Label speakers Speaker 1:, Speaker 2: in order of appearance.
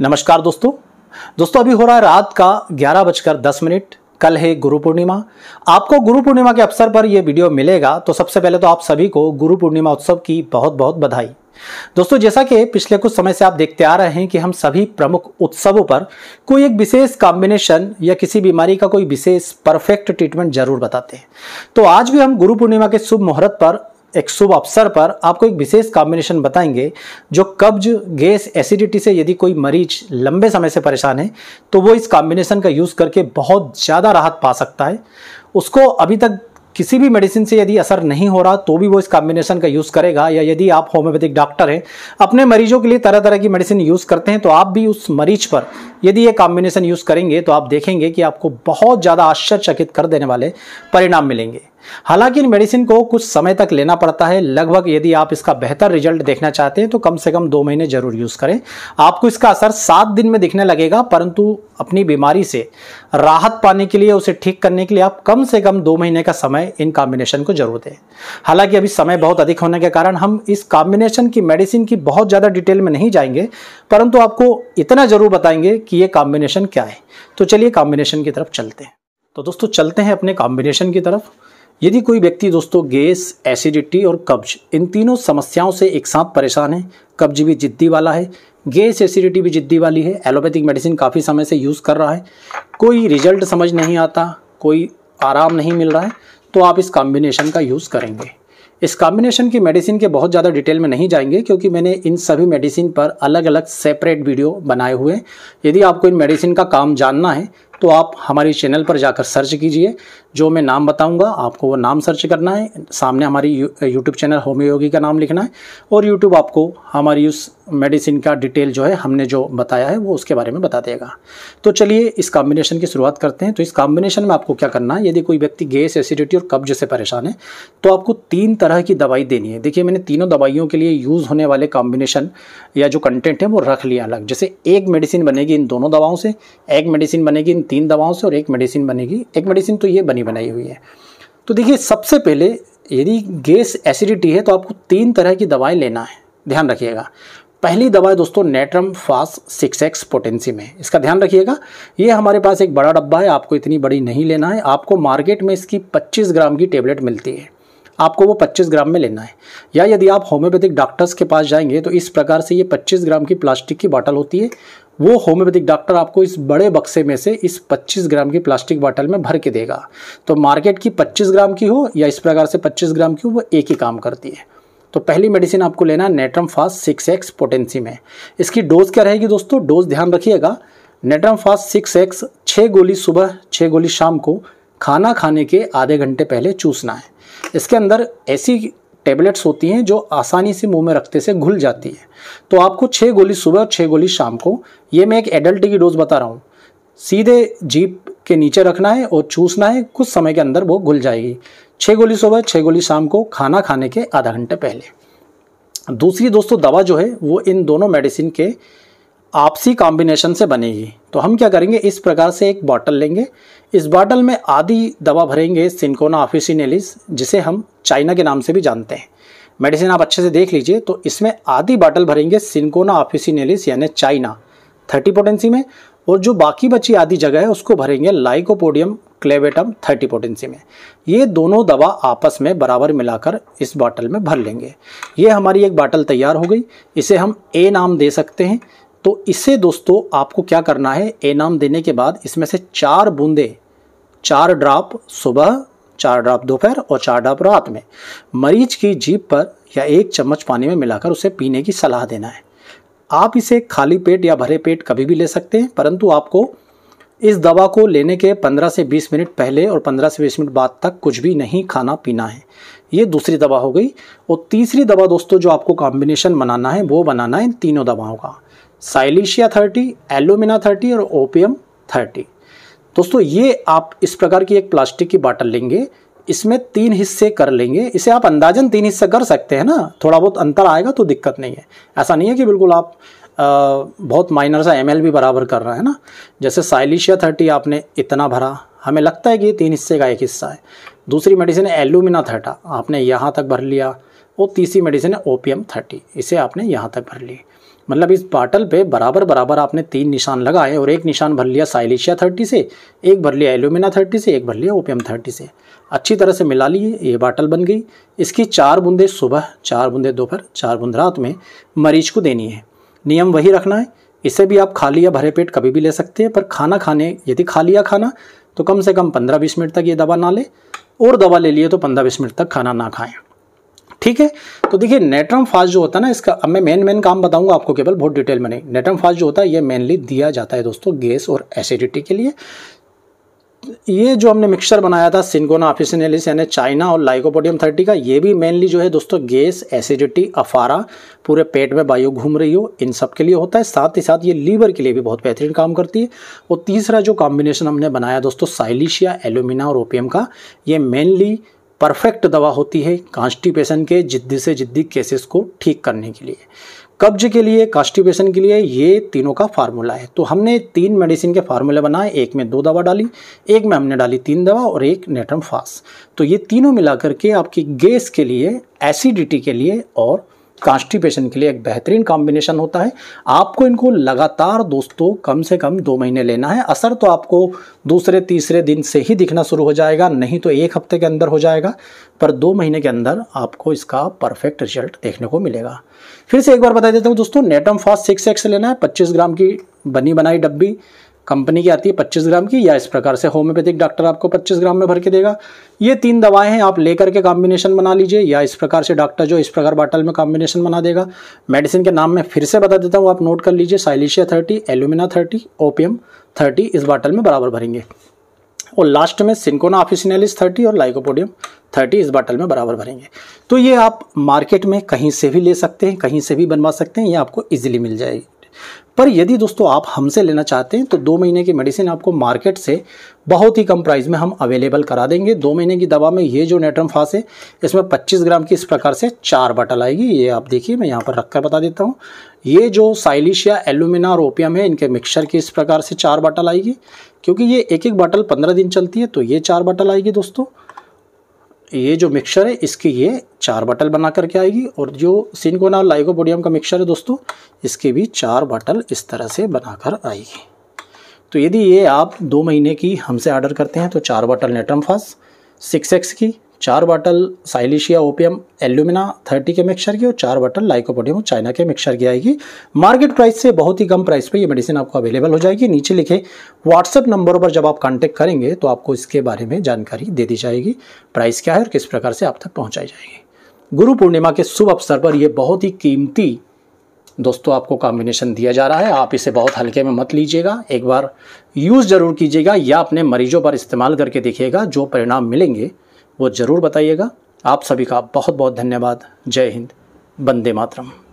Speaker 1: नमस्कार दोस्तों दोस्तों अभी हो रहा है रात का ग्यारह बजकर दस मिनट कल है गुरु पूर्णिमा आपको गुरु पूर्णिमा के अवसर पर यह वीडियो मिलेगा तो सबसे पहले तो आप सभी को गुरु पूर्णिमा उत्सव की बहुत बहुत बधाई दोस्तों जैसा कि पिछले कुछ समय से आप देखते आ रहे हैं कि हम सभी प्रमुख उत्सवों पर कोई एक विशेष कॉम्बिनेशन या किसी बीमारी का कोई विशेष परफेक्ट ट्रीटमेंट जरूर बताते हैं तो आज भी हम गुरु पूर्णिमा के शुभ मुहूर्त पर एक शुभ अवसर पर आपको एक विशेष कॉम्बिनेशन बताएंगे जो कब्ज गैस एसिडिटी से यदि कोई मरीज लंबे समय से परेशान है तो वो इस कॉम्बिनेशन का यूज़ करके बहुत ज़्यादा राहत पा सकता है उसको अभी तक किसी भी मेडिसिन से यदि असर नहीं हो रहा तो भी वो इस कॉम्बिनेशन का यूज़ करेगा या यदि आप होम्योपैथिक डॉक्टर हैं अपने मरीजों के लिए तरह तरह की मेडिसिन यूज़ करते हैं तो आप भी उस मरीज पर यदि ये कॉम्बिनेशन यूज़ करेंगे तो आप देखेंगे कि आपको बहुत ज़्यादा आश्चर्यचकित कर देने वाले परिणाम मिलेंगे हालांकि इन मेडिसिन को कुछ समय तक लेना पड़ता है लगभग यदि आप इसका बेहतर रिजल्ट देखना चाहते हैं तो कम से कम दो महीने जरूर यूज़ करें आपको इसका असर सात दिन में दिखने लगेगा परंतु अपनी बीमारी से राहत पाने के लिए उसे ठीक करने के लिए आप कम से कम दो महीने का समय इन कॉम्बिनेशन को जरूर दें हालांकि अभी समय बहुत अधिक होने के कारण हम इस कॉम्बिनेशन की मेडिसिन की बहुत ज़्यादा डिटेल में नहीं जाएंगे परंतु आपको इतना ज़रूर बताएंगे कि ये कॉम्बिनेशन क्या है तो चलिए कॉम्बिनेशन की तरफ चलते हैं तो दोस्तों चलते हैं अपने कॉम्बिनेशन की तरफ यदि कोई व्यक्ति दोस्तों गैस एसिडिटी और कब्ज इन तीनों समस्याओं से एक साथ परेशान है कब्ज भी जिद्दी वाला है गैस एसिडिटी भी जिद्दी वाली है एलोपैथिक मेडिसिन काफ़ी समय से यूज़ कर रहा है कोई रिजल्ट समझ नहीं आता कोई आराम नहीं मिल रहा है तो आप इस कॉम्बिनेशन का यूज़ करेंगे इस कॉम्बिनेशन की मेडिसिन के बहुत ज़्यादा डिटेल में नहीं जाएंगे क्योंकि मैंने इन सभी मेडिसिन पर अलग अलग सेपरेट वीडियो बनाए हुए हैं यदि आपको इन मेडिसिन का काम जानना है तो आप हमारे चैनल पर जाकर सर्च कीजिए जो मैं नाम बताऊंगा आपको वो नाम सर्च करना है सामने हमारी यूट्यूब चैनल होम्योगी का नाम लिखना है और यूट्यूब आपको हमारी उस मेडिसिन का डिटेल जो है हमने जो बताया है वो उसके बारे में बता देगा तो चलिए इस कॉम्बिनेशन की शुरुआत करते हैं तो इस कॉम्बिनेशन में आपको क्या करना है यदि कोई व्यक्ति गैस एसिडिटी और कब्ज से परेशान है तो आपको तीन तरह की दवाई देनी है देखिए मैंने तीनों दवाइयों के लिए यूज़ होने वाले कॉम्बिनेशन या जो कंटेंट है वो रख लिया अलग जैसे एक मेडिसिन बनेगी इन दोनों दवाओं से एक मेडिसिन बनेगी इन तीन दवाओं से और एक मेडिसिन बनेगी एक मेडिसिन तो ये बनी बनाई हुई है तो देखिए सबसे पहले यदि गैस एसिडिटी है तो आपको तीन तरह की दवाएं लेना है ध्यान रखिएगा पहली दवा है दोस्तों natrum phos six X potency में इसका ध्यान रखिएगा ये हमारे पास एक बड़ा डब्बा है आपको इतनी बड़ी नहीं लेना है आपको मार्केट में इसकी 25 ग्राम की टेबलेट मिलती है आपको वो 25 ग्राम में लेना है या यदि आप होम्योपैथिक डॉक्टर्स के पास जाएंगे तो इस प्रकार से ये 25 ग्राम की प्लास्टिक की बॉटल होती है वो होम्योपैथिक डॉक्टर आपको इस बड़े बक्से में से इस 25 ग्राम की प्लास्टिक बॉटल में भर के देगा तो मार्केट की 25 ग्राम की हो या इस प्रकार से 25 ग्राम की हो वो एक ही काम करती है तो पहली मेडिसिन आपको लेना natrum phos six X potency में इसकी डोज क्या रहेगी दोस्तों डोज ध्यान रखिएगा नेट्रम फास्ट सिक्स एक्स छः गोली सुबह छः गोली शाम को खाना खाने के आधे घंटे पहले चूसना है इसके अंदर ऐसी टेबलेट्स होती हैं जो आसानी से मुंह में रखते से घुल जाती है तो आपको छः गोली सुबह और छः गोली शाम को ये मैं एक एडल्ट की डोज बता रहा हूँ सीधे जीप के नीचे रखना है और चूसना है कुछ समय के अंदर वो घुल जाएगी छः गोली सुबह छः गोली शाम को खाना खाने के आधा घंटे पहले दूसरी दोस्तों दवा जो है वो इन दोनों मेडिसिन के आपसी कॉम्बिनेशन से बनेगी तो हम क्या करेंगे इस प्रकार से एक बॉटल लेंगे इस बॉटल में आधी दवा भरेंगे सिंकोना ऑफिसिनेलिस जिसे हम चाइना के नाम से भी जानते हैं मेडिसिन आप अच्छे से देख लीजिए तो इसमें आधी बॉटल भरेंगे सिंकोना ऑफिसिनेलिस यानी चाइना थर्टी पोटेंसी में और जो बाकी बची आधी जगह है उसको भरेंगे लाइकोपोडियम क्लेवेटम थर्टी पोटेंसी में ये दोनों दवा आपस में बराबर मिलाकर इस बाटल में भर लेंगे ये हमारी एक बाटल तैयार हो गई इसे हम ए नाम दे सकते हैं तो इसे दोस्तों आपको क्या करना है ए नाम देने के बाद इसमें से चार बूंदे चार ड्राप सुबह चार ड्राप दोपहर और चार ड्राप रात में मरीज की जीप पर या एक चम्मच पानी में मिलाकर उसे पीने की सलाह देना है आप इसे खाली पेट या भरे पेट कभी भी ले सकते हैं परंतु आपको इस दवा को लेने के 15 से 20 मिनट पहले और 15 से 20 मिनट बाद तक कुछ भी नहीं खाना पीना है ये दूसरी दवा हो गई और तीसरी दवा दोस्तों जो आपको कॉम्बिनेशन बनाना है वो बनाना है इन तीनों दवाओं का साइलिशिया थर्टी एलोमिना थर्टी और ओपियम थर्टी दोस्तों ये आप इस प्रकार की एक प्लास्टिक की बाटल लेंगे इसमें तीन हिस्से कर लेंगे इसे आप अंदाजन तीन हिस्से कर सकते हैं ना थोड़ा बहुत अंतर आएगा तो दिक्कत नहीं है ऐसा नहीं है कि बिल्कुल आप आ, बहुत माइनर सा एम भी बराबर कर रहे हैं ना जैसे साइलिशिया थर्टी आपने इतना भरा हमें लगता है कि ये तीन हिस्से का एक हिस्सा है दूसरी मेडिसिन है एलुमिना थर्टा आपने यहाँ तक भर लिया और तीसरी मेडिसिन है ओपीएम थर्टी इसे आपने यहाँ तक भर ली मतलब इस बाटल पे बराबर बराबर आपने तीन निशान लगाए और एक निशान भर लिया साइलिशिया थर्टी से एक भर लिया एल्यूमिना थर्टी से एक भर लिया ओपियम थर्टी से अच्छी तरह से मिला लिए ये बाटल बन गई इसकी चार बूंदे सुबह चार बूंदे दोपहर चार बूंद रात में मरीज को देनी है नियम वही रखना है इसे भी आप खाली या भरे पेट कभी भी ले सकते हैं पर खाना खाने यदि खा लिया खाना तो कम से कम पंद्रह बीस मिनट तक ये दवा ना ले और दवा ले लिए तो पंद्रह बीस मिनट तक खाना ना खाएं ठीक है तो देखिए नेटरम फास्ट जो होता है ना इसका अब मैं मेन मेन काम बताऊंगा आपको केवल बहुत डिटेल में नहीं नेटरम फास्ट जो होता है ये मेनली दिया जाता है दोस्तों गैस और एसिडिटी के लिए ये जो हमने मिक्सचर बनाया था सिंगोना ऑफिसनेलिस यानी चाइना और लाइकोपोडियम थर्टी का ये भी मेनली जो है दोस्तों गैस एसिडिटी अफारा पूरे पेट में बायो घूम रही हो इन सब के लिए होता है साथ ही साथ ये लीवर के लिए भी बहुत बेहतरीन काम करती है और तीसरा जो कॉम्बिनेशन हमने बनाया दोस्तों साइलिशिया एल्यूमिना और ओपियम का ये मेनली परफेक्ट दवा होती है कॉन्स्टिपेशन के जिद्दी से जिद्दी केसेस को ठीक करने के लिए कब्ज के लिए कॉन्स्टिपेशन के लिए ये तीनों का फार्मूला है तो हमने तीन मेडिसिन के फार्मूले बनाए एक में दो दवा डाली एक में हमने डाली तीन दवा और एक नेटम फास तो ये तीनों मिला करके आपकी गैस के लिए एसिडिटी के लिए और कॉन्स्टिपेशन के लिए एक बेहतरीन कॉम्बिनेशन होता है आपको इनको लगातार दोस्तों कम से कम दो महीने लेना है असर तो आपको दूसरे तीसरे दिन से ही दिखना शुरू हो जाएगा नहीं तो एक हफ्ते के अंदर हो जाएगा पर दो महीने के अंदर आपको इसका परफेक्ट रिजल्ट देखने को मिलेगा फिर से एक बार बता देता हूँ दोस्तों नेटम फास्ट सिक्स एक्स लेना है पच्चीस ग्राम की बनी बनाई डब्बी कंपनी की आती है 25 ग्राम की या इस प्रकार से होम्योपैथिक डॉक्टर आपको 25 ग्राम में भर के देगा ये तीन दवाएं हैं आप लेकर के कॉम्बिनेशन बना लीजिए या इस प्रकार से डॉक्टर जो इस प्रकार बाटल में कॉम्बिनेशन बना देगा मेडिसिन के नाम में फिर से बता देता हूँ आप नोट कर लीजिए silicea thirty alumina thirty opium thirty इस बाटल में बराबर भरेंगे और लास्ट में सिंकोना ऑफिसिनलिस थर्टी और लाइकोपोडियम थर्टी इस बाटल में बराबर भरेंगे तो ये आप मार्केट में कहीं से भी ले सकते हैं कहीं से भी बनवा सकते हैं ये आपको ईजिली मिल जाएगी पर यदि दोस्तों आप हमसे लेना चाहते हैं तो दो महीने की मेडिसिन आपको मार्केट से बहुत ही कम प्राइस में हम अवेलेबल करा देंगे दो महीने की दवा में ये जो नेट्रम फास है इसमें 25 ग्राम की इस प्रकार से चार बटल आएगी ये आप देखिए मैं यहाँ पर रख कर बता देता हूँ ये जो साइलिशिया एलुमिना और ओपियम है इनके मिक्सचर की इस प्रकार से चार बटल आएगी क्योंकि ये एक एक बटल पंद्रह दिन चलती है तो ये चार बटल आएगी दोस्तों ये जो मिक्सर है इसकी ये चार बटल बना करके आएगी और जो सिनकोना और का मिक्सर है दोस्तों इसकी भी चार बटल इस तरह से बनाकर आएगी तो यदि ये आप दो महीने की हमसे ऑर्डर करते हैं तो चार बटल नेटम फास्ट सिक्स एक्स की चार बॉटल साइलिशिया ओपियम एल्यूमिना 30 के मिक्सर की और चार बॉटल लाइकोपोडियम चाइना के मिक्सर की आएगी मार्केट प्राइस से बहुत ही कम प्राइस पे ये मेडिसिन आपको अवेलेबल हो जाएगी नीचे लिखे व्हाट्सएप नंबरों पर जब आप कांटेक्ट करेंगे तो आपको इसके बारे में जानकारी दे दी जाएगी प्राइस क्या है और किस प्रकार से आप तक पहुँचाई जाएगी गुरु पूर्णिमा के शुभ अवसर पर यह बहुत ही कीमती दोस्तों आपको कॉम्बिनेशन दिया जा रहा है आप इसे बहुत हल्के में मत लीजिएगा एक बार यूज़ ज़रूर कीजिएगा या अपने मरीजों पर इस्तेमाल करके देखिएगा जो परिणाम मिलेंगे वो ज़रूर बताइएगा आप सभी का बहुत बहुत धन्यवाद जय हिंद बंदे मातरम